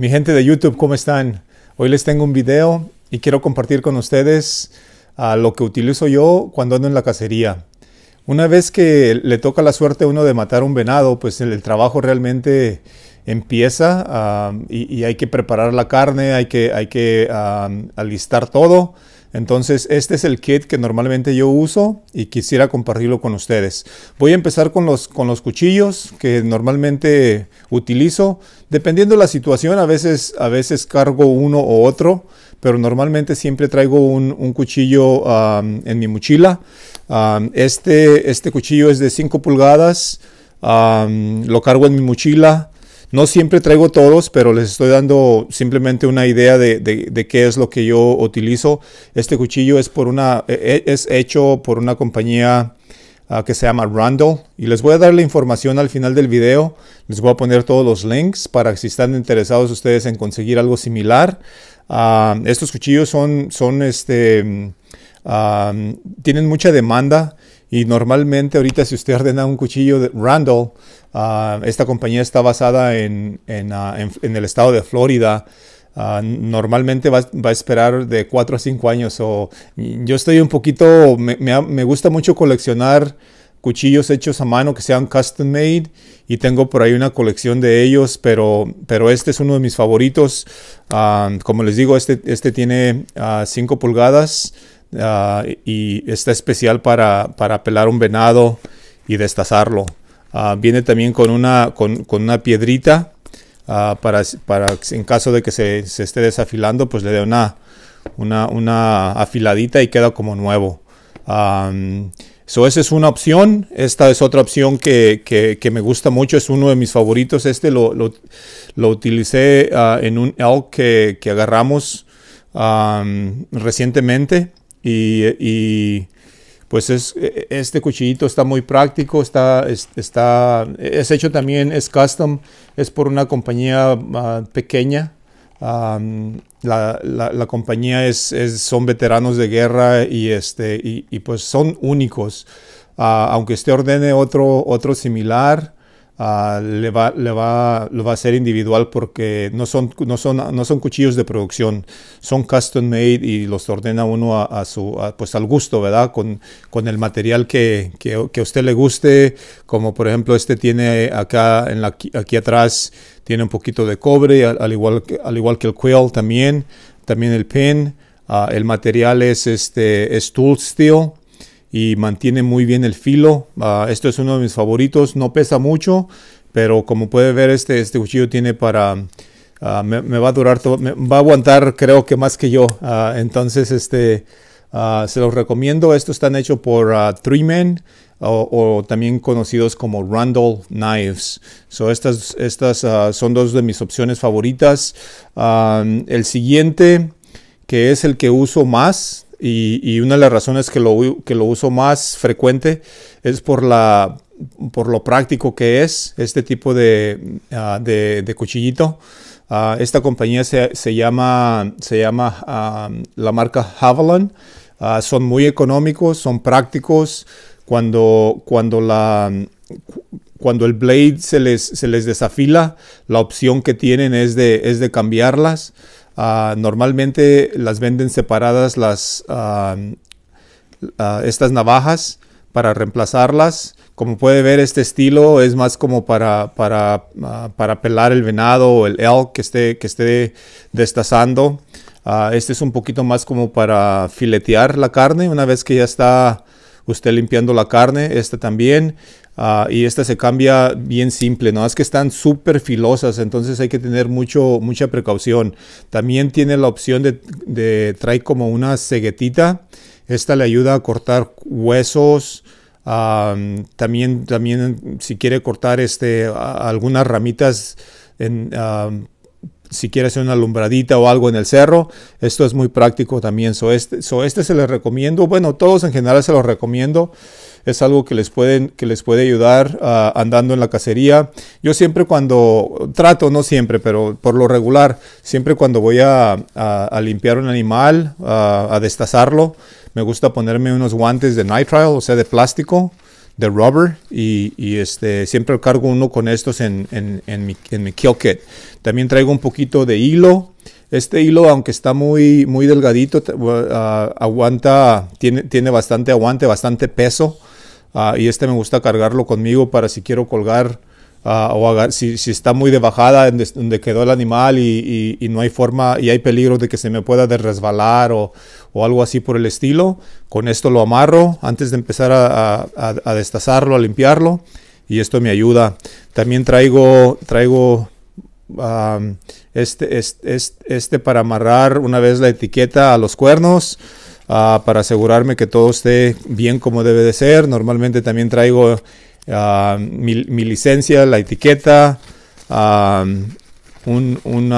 Mi gente de YouTube, ¿cómo están? Hoy les tengo un video y quiero compartir con ustedes a ah, lo que utilizo yo cuando ando en la cacería. Una vez que le toca la suerte a uno de matar un venado, pues el, trabajo realmente empieza ah, y, hay que preparar la carne, hay que, hay que ah, alistar todo. Entonces, este es el kit que normalmente yo uso y quisiera compartirlo con ustedes. Voy a empezar con los, con los cuchillos que normalmente utilizo. Dependiendo de la situación, a veces, a veces cargo uno o otro, pero normalmente siempre traigo un, cuchillo en mi mochila. este, este cuchillo es de 5 pulgadas, lo cargo en mi mochila. No siempre traigo todos, pero les estoy dando simplemente una idea de, qué es lo que yo utilizo. Este cuchillo es, por una, e, e, es hecho por una compañía ah, que se llama Randall. Y les voy a dar la información al final del video. Les voy a poner todos los links para si están interesados ustedes en conseguir algo similar. Ah, estos cuchillos son, son este, mm, ah, tienen mucha demanda y normalmente ahorita si usted ordena un cuchillo de Randall, ah, esta compañía está basada en, en, ah, el estado de Florida. Ah, normalmente va, va, a esperar de 4 a 5 años. O, yo estoy un poquito, me, me, gusta mucho coleccionar cuchillos hechos a mano que sean custom made y tengo por ahí una colección de ellos, pero, pero este es uno de mis favoritos. como les digo, este, este tiene uh, 5 pulgadas Ah, y está especial para, para, pelar un venado y destazarlo. Ah, viene también con una, con, una piedrita ah, para, para, en caso de que se, esté desafilando, pues le dé una, una, una, afiladita y queda como nuevo. esa es una opción. Esta es otra opción que, me gusta mucho. Es uno de mis favoritos. Este lo, lo, utilicé en un elk que, agarramos recientemente. Y, pues es, e, este cuchillito está muy práctico, está, está, es hecho también, es custom, es por una compañía ah, pequeña. la, compañía es, son veteranos de guerra y, este, y, pues son únicos. Ah, aunque usted ordene otro, otro similar, Ah, le, va, le, va, lo va a ser individual porque no son, no, son, no son cuchillos de producción, son custom made y los ordena uno a, su, pues al gusto, ¿verdad? Con, con el material que, que, que, a usted le guste, como por ejemplo este tiene acá, en la, aquí atrás, tiene un poquito de cobre, al, igual, que, al igual que el quill también, también el pen ah, el material es este es tool steel y mantiene muy bien el filo. Ah, esto es uno de mis favoritos, no pesa mucho, pero como puede ver este, este cuchillo tiene para... Ah, me, va a durar, todo, va a aguantar creo que más que yo. Ah, entonces este, se los recomiendo. estos están hechos por Three Men o, también conocidos como Randall Knives. So, estas estas son dos de mis opciones favoritas. el siguiente, que es el que uso más, y, una de las razones que lo, que lo uso más frecuente es por, la, por lo práctico que es este tipo de, ah, de, cuchillito. Ah, esta compañía se, se, llama, se llama ah, la marca Havilland. son muy económicos, son prácticos. Cuando, cuando, la, cuando el blade se les, se les desafila, la opción que tienen es de, es de cambiarlas. Ah, normalmente las venden separadas las, ah, estas navajas para reemplazarlas. Como puede ver, este estilo es más como para, para, ah, para pelar el venado o el elk que esté, que esté destazando. este es un poquito más como para filetear la carne una vez que ya está usted limpiando la carne, esta también. Ah, y esta se cambia bien simple, no es que están súper filosas, entonces hay que tener mucho, mucha precaución. También tiene la opción de, traer como una ceguetita. Esta le ayuda a cortar huesos. también, también si quiere cortar este, algunas ramitas en, si quieres hacer una alumbradita o algo en el cerro, esto es muy práctico también. Este, so este, se les recomiendo, bueno, todos en general se los recomiendo. Es algo que les, pueden, que les puede ayudar ah, andando en la cacería. Yo siempre cuando trato, no siempre, pero por lo regular, siempre cuando voy a, limpiar un animal, ah, a destazarlo, me gusta ponerme unos guantes de nitrile, o sea, de plástico de rubber y, este, siempre cargo uno con estos en, mi, kill kit. También traigo un poquito de hilo. Este hilo, aunque está muy, muy delgadito, uh, uh, aguanta, tiene, tiene bastante aguante, bastante peso. Ah, y este me gusta cargarlo conmigo para si quiero colgar o si, está muy de bajada donde, quedó el animal y, no hay forma y hay peligro de que se me pueda desresbalar o, o algo así por el estilo, con esto lo amarro antes de empezar a, a, a destazarlo, a limpiarlo y esto me ayuda. También traigo, traigo este, este, para amarrar una vez la etiqueta a los cuernos. Ah, para asegurarme que todo esté bien como debe de ser. Normalmente también traigo Ah, mi, licencia, la etiqueta, ah, un,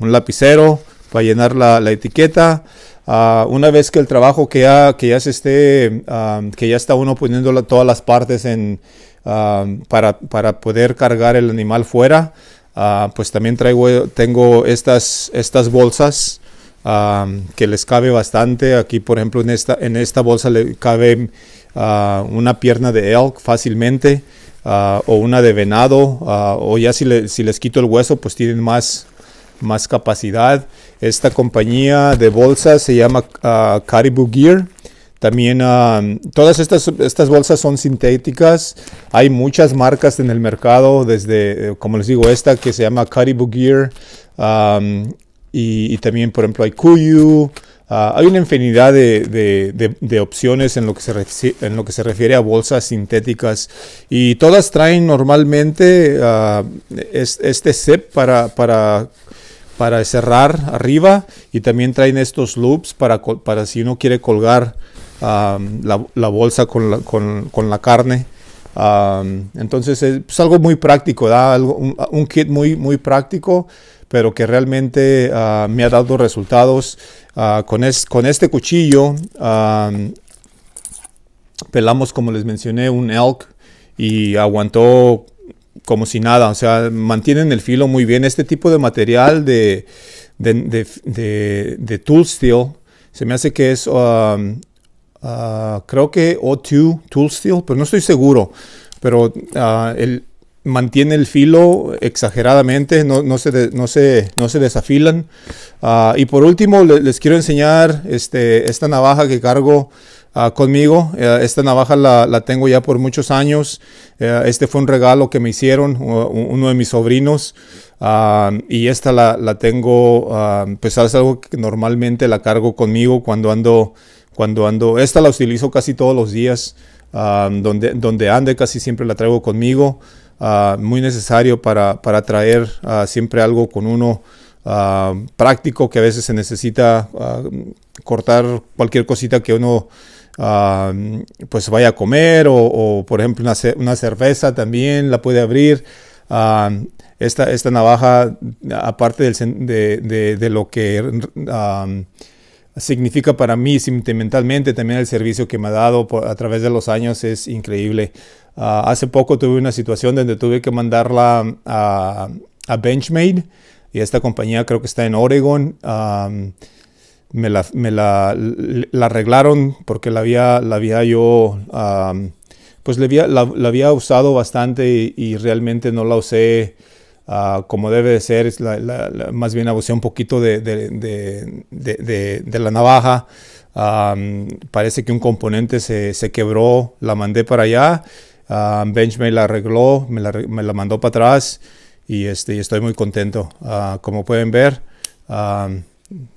lapicero para llenar la, etiqueta. Ah, una vez que el trabajo que ya, que ya se esté, que ya está uno poniendo todas las partes en, para, poder cargar el animal fuera, pues también traigo, tengo estas, estas bolsas que les cabe bastante. Aquí, por ejemplo, en esta, en esta bolsa le cabe Ah, una pierna de elk fácilmente ah, o una de venado ah, o ya si, les quito el hueso pues tienen más, más capacidad. Esta compañía de bolsas se llama Caribou Gear. También todas estas, estas bolsas son sintéticas. Hay muchas marcas en el mercado, desde, eh, como les digo, esta que se llama Caribou Gear. y, y, también, por ejemplo, hay Kuyu, Ah, hay una infinidad de, opciones en lo, que se refiere, en lo que se refiere a bolsas sintéticas y todas traen normalmente ah, este zip para, cerrar arriba y también traen estos loops para, si uno quiere colgar ah, la, bolsa con la, carne. entonces es, pues, algo muy práctico, ¿da? un, kit muy, muy práctico pero que realmente ah, me ha dado resultados. Ah, con, con, este cuchillo pelamos, como les mencioné, un elk y aguantó como si nada. O sea, mantienen el filo muy bien. Este tipo de material de, de, de, tool steel se me hace que es, ah, creo que O2 tool steel, pero no estoy seguro. Pero el, mantiene el filo exageradamente, no, no, se, no, se, no se, desafilan. Ah, y por último, les quiero enseñar este, esta navaja que cargo ah, conmigo. Eh, esta navaja la, la, tengo ya por muchos años. Eh, este fue un regalo que me hicieron uno de mis sobrinos. Ah, y esta la, la tengo, pues es algo que normalmente la cargo conmigo cuando ando, cuando ando. Esta la utilizo casi todos los días. donde, donde ande casi siempre la traigo conmigo. Ah, muy necesario para, para traer ah, siempre algo con uno ah, práctico que a veces se necesita cortar cualquier cosita que uno pues vaya a comer o, por ejemplo una, una, cerveza también la puede abrir. Esta, esta, navaja, aparte de, lo que significa para mí sentimentalmente también el servicio que me ha dado a través de los años es increíble. Ah, hace poco tuve una situación donde tuve que mandarla a, Benchmade y esta compañía creo que está en Oregon. me, la, arreglaron porque la había, la yo, pues la había, usado bastante y, y realmente no la usé. Ah, como debe de ser, más bien abusé un poquito de, la navaja. parece que un componente se, se, quebró, la mandé para allá. Benchmade la arregló, me la, me la mandó para atrás y, este, estoy muy contento. Ah, como pueden ver,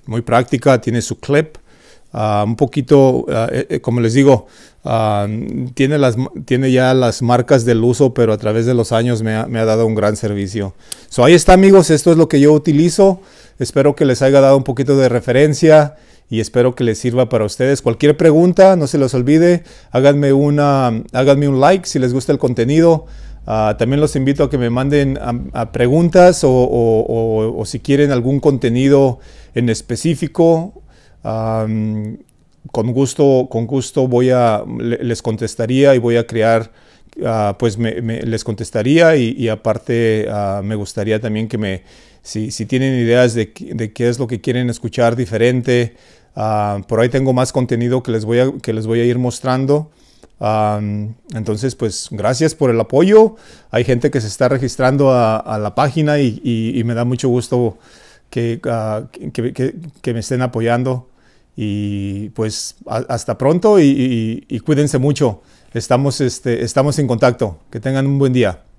muy práctica, tiene su clip Ah, un poquito, ah, eh, eh, como les digo, ah, tiene, las, tiene ya las marcas del uso, pero a través de los años me ha, dado un gran servicio. So ahí está amigos, esto es lo que yo utilizo. Espero que les haya dado un poquito de referencia y espero que les sirva para ustedes. Cualquier pregunta, no se los olvide, háganme, una, háganme un like si les gusta el contenido. también los invito a que me manden preguntas o, si quieren algún contenido en específico con gusto, con gusto voy a, les contestaría y voy a crear, ah, pues me, les contestaría y, aparte ah, me gustaría también que me, si, tienen ideas de, qué es lo que quieren escuchar diferente, ah, por ahí tengo más contenido que les voy a, que les voy a ir mostrando. entonces, pues gracias por el apoyo. Hay gente que se está registrando a, la página y, me da mucho gusto que me estén apoyando. Y pues hasta pronto y, cuídense mucho. Estamos, este, estamos en contacto. Que tengan un buen día.